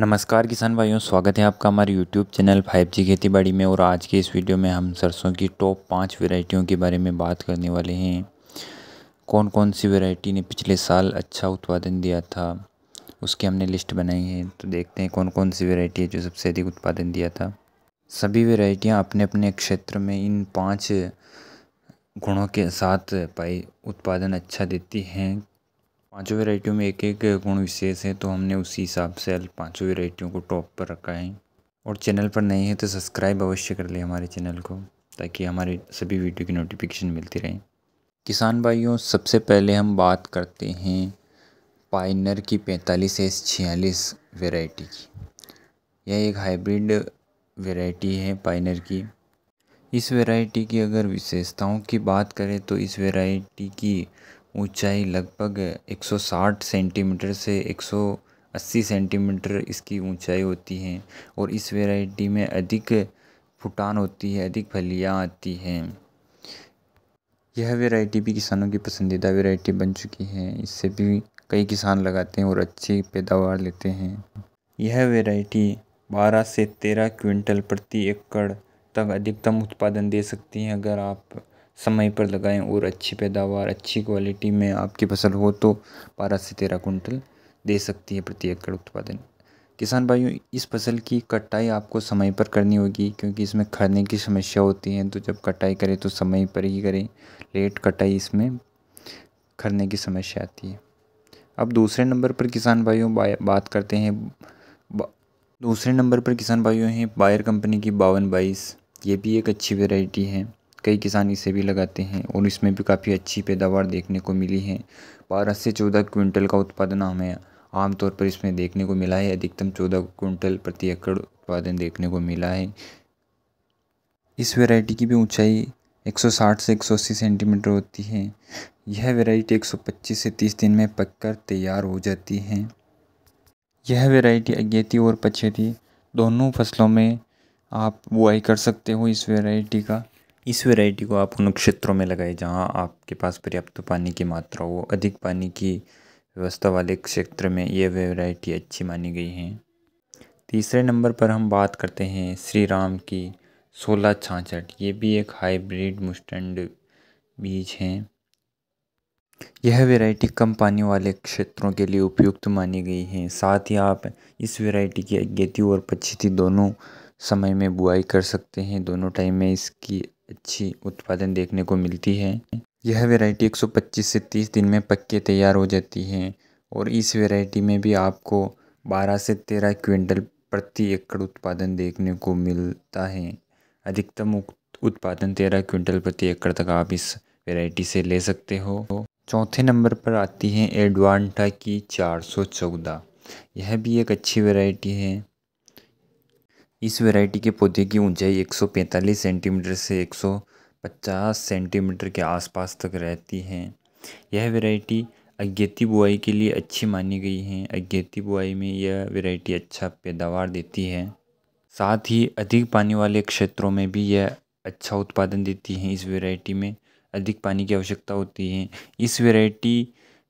नमस्कार किसान भाइयों स्वागत है आपका हमारे YouTube चैनल 5G खेती बाड़ी में और आज के इस वीडियो में हम सरसों की टॉप पाँच वेराइटियों के बारे में बात करने वाले हैं कौन कौन सी वेराइटी ने पिछले साल अच्छा उत्पादन दिया था उसकी हमने लिस्ट बनाई है तो देखते हैं कौन कौन सी वेराइटी है जो सबसे अधिक उत्पादन दिया था सभी वेराइटियाँ अपने अपने क्षेत्र में इन पाँच गुणों के साथ पाई उत्पादन अच्छा देती हैं पांचों वेराइटियों में एक एक गुण विशेष है तो हमने उसी हिसाब से पांचों वेराइटियों को टॉप पर रखा है और चैनल पर नए हैं तो सब्सक्राइब अवश्य कर लें हमारे चैनल को ताकि हमारे सभी वीडियो की नोटिफिकेशन मिलती रहे किसान भाइयों सबसे पहले हम बात करते हैं पाइनर की पैंतालीस एस छियालीस वेराइटी की यह एक हाइब्रिड वेराइटी है पाइनर की इस वेराइटी की अगर विशेषताओं की बात करें तो इस वेराइटी की ऊंचाई लगभग 160 सेंटीमीटर से 180 सेंटीमीटर इसकी ऊंचाई होती है और इस वैरायटी में अधिक फुटान होती है अधिक फलियाँ आती हैं यह वैरायटी भी किसानों की पसंदीदा वैरायटी बन चुकी है इससे भी कई किसान लगाते हैं और अच्छी पैदावार लेते हैं यह वैरायटी 12 से 13 क्विंटल प्रति एकड़ तक अधिकतम उत्पादन दे सकती हैं अगर आप समय पर लगाएँ और अच्छी पैदावार अच्छी क्वालिटी में आपकी फसल हो तो बारह से तेरह कुंटल दे सकती है प्रति एकड़ उत्पादन किसान भाइयों इस फसल की कटाई आपको समय पर करनी होगी क्योंकि इसमें खड़ने की समस्या होती है तो जब कटाई करें तो समय पर ही करें लेट कटाई इसमें खड़ने की समस्या आती है अब दूसरे नंबर पर किसान भाइयों बात करते हैं दूसरे नंबर पर किसान भाइयों हैं बायर कंपनी की बावन बाईस ये भी एक अच्छी वेराइटी है कई किसान इसे भी लगाते हैं और इसमें भी काफ़ी अच्छी पैदावार देखने को मिली है बारह से चौदह क्विंटल का उत्पादन हमें आमतौर पर इसमें देखने को मिला है अधिकतम चौदह क्विंटल प्रति एकड़ उत्पादन देखने को मिला है इस वेराइटी की भी ऊँचाई 160 से 180 सेंटीमीटर होती है यह वेराइटी 125 से 30 दिन में पककर तैयार हो जाती है यह वेराइटी अगेती और पछेती दोनों फसलों में आप बुआई कर सकते हो इस वेराइटी का इस वैरायटी को आप उन क्षेत्रों में लगाएं जहाँ आपके पास पर्याप्त पानी की मात्रा हो अधिक पानी की व्यवस्था वाले क्षेत्र में ये वैरायटी अच्छी मानी गई हैं तीसरे नंबर पर हम बात करते हैं श्री राम की सोलह छाछठ ये भी एक हाईब्रिड मुस्टंड बीज हैं यह वैरायटी कम पानी वाले क्षेत्रों के लिए उपयुक्त मानी गई है साथ ही आप इस वैरायटी की अगेती और पछेती दोनों समय में बुआई कर सकते हैं दोनों टाइम में इसकी अच्छी उत्पादन देखने को मिलती है यह वेराइटी 125 से 30 दिन में पक के तैयार हो जाती है और इस वेराइटी में भी आपको 12 से 13 क्विंटल प्रति एकड़ उत्पादन देखने को मिलता है अधिकतम उत्पादन 13 क्विंटल प्रति एकड़ तक आप इस वेराइटी से ले सकते हो चौथे नंबर पर आती है एडवांटा की 414 यह भी एक अच्छी वेराइटी है इस वैरायटी के पौधे की ऊंचाई 145 सेंटीमीटर से 150 सेंटीमीटर के आसपास तक रहती है यह वैरायटी अगेती बुआई के लिए अच्छी मानी गई है अगेती बुआई में यह वैरायटी अच्छा पैदावार देती है साथ ही अधिक पानी वाले क्षेत्रों में भी यह अच्छा उत्पादन देती हैं इस वैरायटी में अधिक पानी की आवश्यकता होती है इस वैरायटी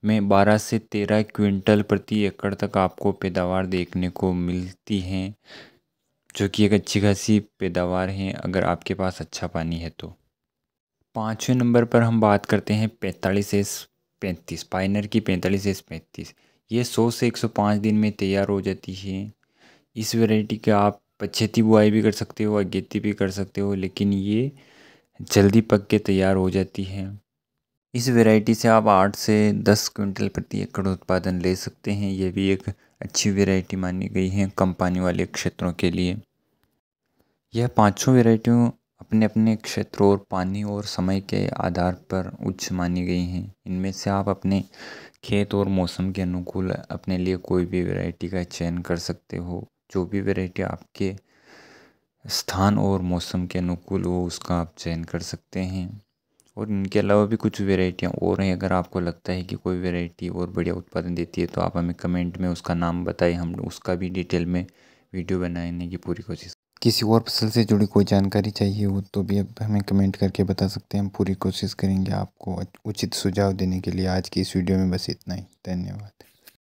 में 12 से 13 क्विंटल प्रति एकड़ तक आपको पैदावार देखने को मिलती हैं जो कि एक अच्छी खासी पैदावार हैं अगर आपके पास अच्छा पानी है तो पाँचवें नंबर पर हम बात करते हैं पैंतालीस एस पैंतीस पाइनर की पैंतालीस एस पैंतीस ये सौ से एक सौ पाँच दिन में तैयार हो जाती है इस वैरायटी के आप पछेती बुआई भी कर सकते हो अगेती भी कर सकते हो लेकिन ये जल्दी पक के तैयार हो जाती है इस वैरायटी से आप आठ से दस क्विंटल प्रति एकड़ उत्पादन ले सकते हैं ये भी एक अच्छी वैरायटी मानी गई है कम पानी वाले क्षेत्रों के लिए यह पांचों वैरायटियों अपने अपने क्षेत्रों और पानी और समय के आधार पर उच्च मानी गई हैं इनमें से आप अपने खेत और मौसम के अनुकूल अपने लिए कोई भी वैरायटी का चयन कर सकते हो जो भी वैरायटी आपके स्थान और मौसम के अनुकूल हो उसका आप चयन कर सकते हैं और इनके अलावा भी कुछ वेराइटियाँ और हैं अगर आपको लगता है कि कोई वेराइटी और बढ़िया उत्पादन देती है तो आप हमें कमेंट में उसका नाम बताएं हम उसका भी डिटेल में वीडियो बनाने की पूरी कोशिश किसी और फसल से जुड़ी कोई जानकारी चाहिए हो तो भी आप हमें कमेंट करके बता सकते हैं हम पूरी कोशिश करेंगे आपको उचित सुझाव देने के लिए आज की इस वीडियो में बस इतना ही धन्यवाद